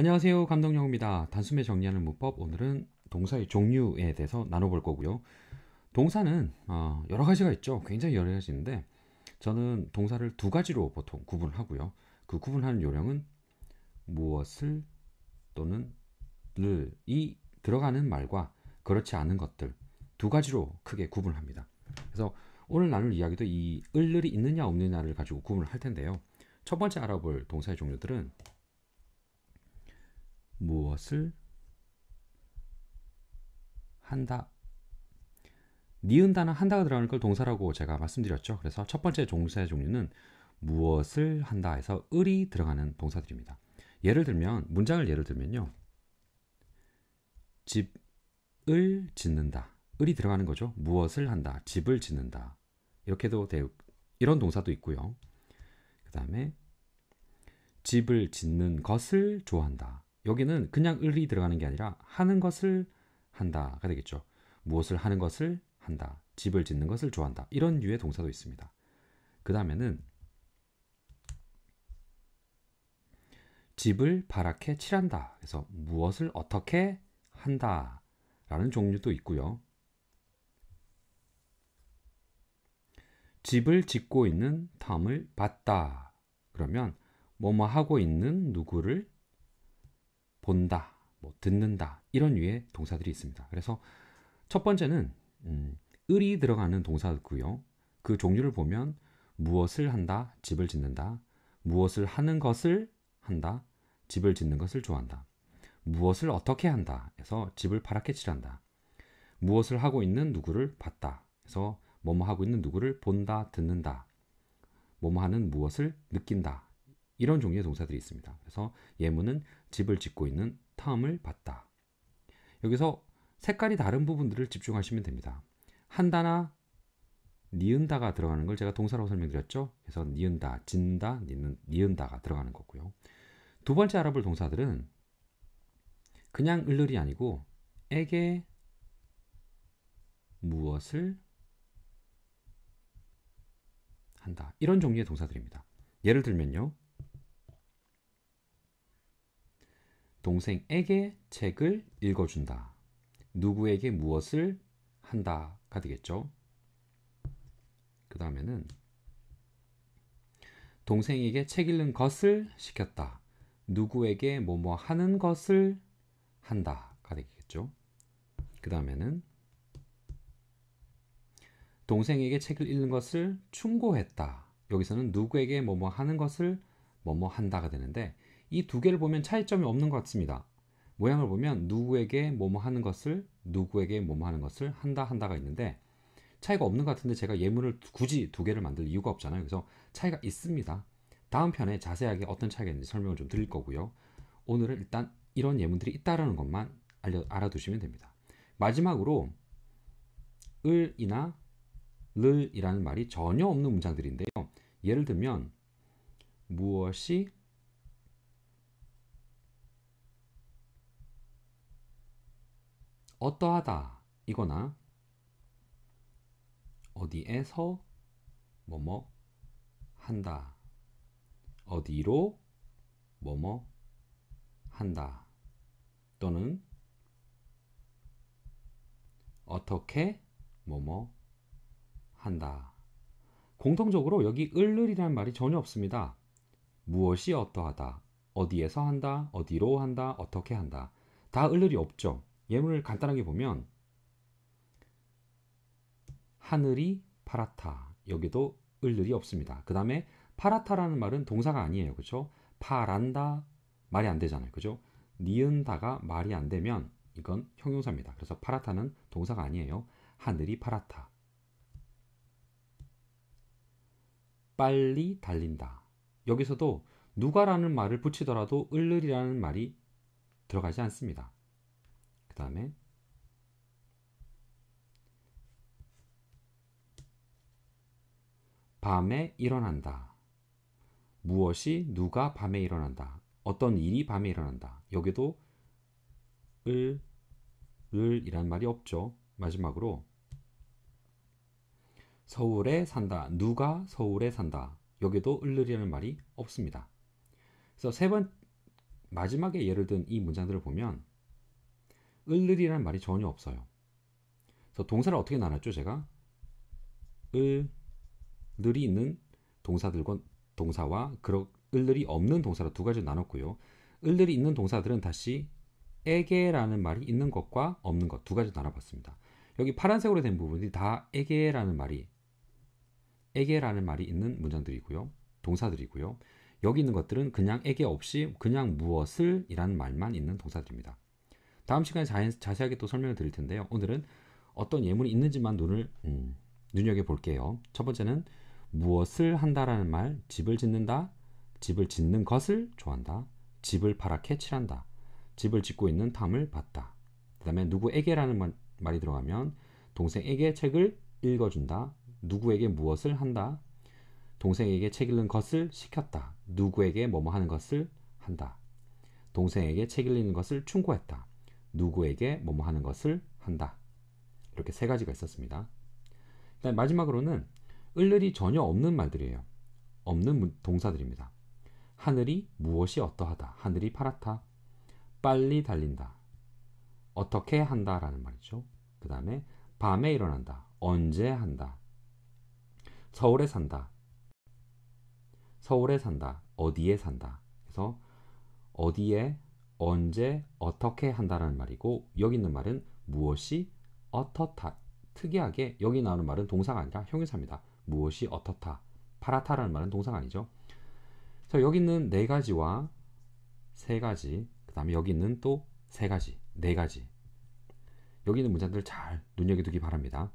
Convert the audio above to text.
안녕하세요. 감독영입니다. 단숨에 정리하는 문법 오늘은 동사의 종류에 대해서 나눠볼 거고요. 동사는 어, 여러 가지가 있죠. 굉장히 여러 가지인데 저는 동사를 두 가지로 보통 구분을 하고요. 그 구분하는 요령은 무엇을 또는 를이 들어가는 말과 그렇지 않은 것들 두 가지로 크게 구분합니다. 그래서 오늘 나눌 이야기도 이 을을이 있느냐 없느냐를 가지고 구분을 할 텐데요. 첫 번째 알아볼 동사의 종류들은 무엇을 한다. 니은다는 한다가 들어가는 걸 동사라고 제가 말씀드렸죠. 그래서 첫 번째 동사의 종류는 무엇을 한다해서 을이 들어가는 동사들입니다. 예를 들면 문장을 예를 들면요. 집을 짓는다. 을이 들어가는 거죠. 무엇을 한다. 집을 짓는다. 이렇게도 되, 이런 동사도 있고요. 그 다음에 집을 짓는 것을 좋아한다. 여기는 그냥 을이 들어가는 게 아니라 하는 것을 한다가 되겠죠. 무엇을 하는 것을 한다. 집을 짓는 것을 좋아한다. 이런 유의 동사도 있습니다. 그 다음에는 집을 바랗게 칠한다. 그래서 무엇을 어떻게 한다. 라는 종류도 있고요. 집을 짓고 있는 탐을 봤다. 그러면 뭐뭐 하고 있는 누구를 본다, 뭐 듣는다 이런 유의 동사들이 있습니다. 그래서 첫 번째는 음, 을이 들어가는 동사고요. 였그 종류를 보면 무엇을 한다, 집을 짓는다, 무엇을 하는 것을 한다, 집을 짓는 것을 좋아한다, 무엇을 어떻게 한다 해서 집을 파랗게 칠한다, 무엇을 하고 있는 누구를 봤다 해서 뭐뭐 하고 있는 누구를 본다, 듣는다, 뭐뭐 하는 무엇을 느낀다 이런 종류의 동사들이 있습니다. 그래서 예문은 집을 짓고 있는 텀을 봤다. 여기서 색깔이 다른 부분들을 집중하시면 됩니다. 한다나 니은다가 들어가는 걸 제가 동사라고 설명드렸죠. 그래서 니은다, 진다, 니은, 니은다가 들어가는 거고요. 두 번째 알아볼 동사들은 그냥 을을이 아니고 에게 무엇을 한다. 이런 종류의 동사들입니다. 예를 들면요. 동생에게 책을 읽어준다. 누구에게 무엇을 한다가 되겠죠. 그 다음에는 동생에게 책 읽는 것을 시켰다. 누구에게 뭐뭐 하는 것을 한다가 되겠죠. 그 다음에는 동생에게 책을 읽는 것을 충고했다. 여기서는 누구에게 뭐뭐 하는 것을 뭐뭐 한다가 되는데 이두 개를 보면 차이점이 없는 것 같습니다. 모양을 보면 누구에게 뭐뭐 하는 것을 누구에게 뭐뭐 하는 것을 한다 한다가 있는데 차이가 없는 것 같은데 제가 예문을 굳이 두 개를 만들 이유가 없잖아요. 그래서 차이가 있습니다. 다음 편에 자세하게 어떤 차이가 있는지 설명을 좀 드릴 거고요. 오늘은 일단 이런 예문들이 있다라는 것만 알려, 알아두시면 됩니다. 마지막으로 을이나 를이라는 말이 전혀 없는 문장들인데요. 예를 들면 무엇이 어떠하다 이거나 어디에서 뭐뭐 한다 어디로 뭐뭐 한다 또는 어떻게 뭐뭐 한다 공통적으로 여기 을을이라는 말이 전혀 없습니다 무엇이 어떠하다 어디에서 한다 어디로 한다 어떻게 한다 다 을을이 없죠 예문을 간단하게 보면 하늘이 파랗다. 여기도 을늘이 없습니다. 그 다음에 파랗다라는 말은 동사가 아니에요. 그렇죠? 파란다 말이 안 되잖아요. 그죠? 니은다가 말이 안 되면 이건 형용사입니다. 그래서 파랗다는 동사가 아니에요. 하늘이 파랗다. 빨리 달린다. 여기서도 누가라는 말을 붙이더라도 을늘이라는 말이 들어가지 않습니다. 그 다음에 밤에 일어난다. 무엇이 누가 밤에 일어난다. 어떤 일이 밤에 일어난다. 여기도 을, 을 이란 말이 없죠. 마지막으로 서울에 산다. 누가 서울에 산다. 여기도 을을이라는 말이 없습니다. 그래서 세 번 마지막에 예를 든 이 문장들을 보면 을들이라는 말이 전혀 없어요. 그래서 동사를 어떻게 나눴죠, 제가? 을, 늘이 있는 동사들과 동사와 그러, 을들이 없는 동사로 두 가지로 나눴고요. 을들이 있는 동사들은 다시 에게라는 말이 있는 것과 없는 것 두 가지 나눠봤습니다. 여기 파란색으로 된 부분이 다 에게라는 말이 에게라는 말이 있는 문장들이고요. 동사들이고요. 여기 있는 것들은 그냥 에게 없이 그냥 무엇을 이라는 말만 있는 동사들입니다. 다음 시간에 자, 세하게또 설명을 드릴 텐데요. 오늘은 어떤 예문이 있는지만 눈을 음, 눈여겨 볼게요. 첫 번째는 무엇을 한다라는 말, 집을 짓는다, 집을 짓는 것을 좋아한다, 집을 파랗게 칠한다, 집을 짓고 있는 탐을 봤다. 그 다음에 누구에게라는 말, 말이 들어가면 동생에게 책을 읽어준다, 누구에게 무엇을 한다, 동생에게 책 읽는 것을 시켰다, 누구에게 뭐뭐 하는 것을 한다, 동생에게 책 읽는 것을 충고했다. 누구에게 뭐뭐 하는 것을 한다. 이렇게 세 가지가 있었습니다. 일단 마지막으로는 을늘이 전혀 없는 말들이에요. 없는 동사들입니다. 하늘이 무엇이 어떠하다. 하늘이 파랗다. 빨리 달린다. 어떻게 한다라는 말이죠. 그 다음에 밤에 일어난다. 언제 한다. 서울에 산다. 서울에 산다. 어디에 산다. 그래서 어디에 언제 어떻게 한다는 말이고 여기 있는 말은 무엇이 어떻다 특이하게 여기 나오는 말은 동사가 아니라 형용사입니다. 무엇이 어떻다 파라타라는 말은 동사가 아니죠. 자 여기 있는 네 가지와 세 가지 그 다음에 여기 있는 또 세 가지 네 가지 여기 있는 문장들 잘 눈여겨두기 바랍니다.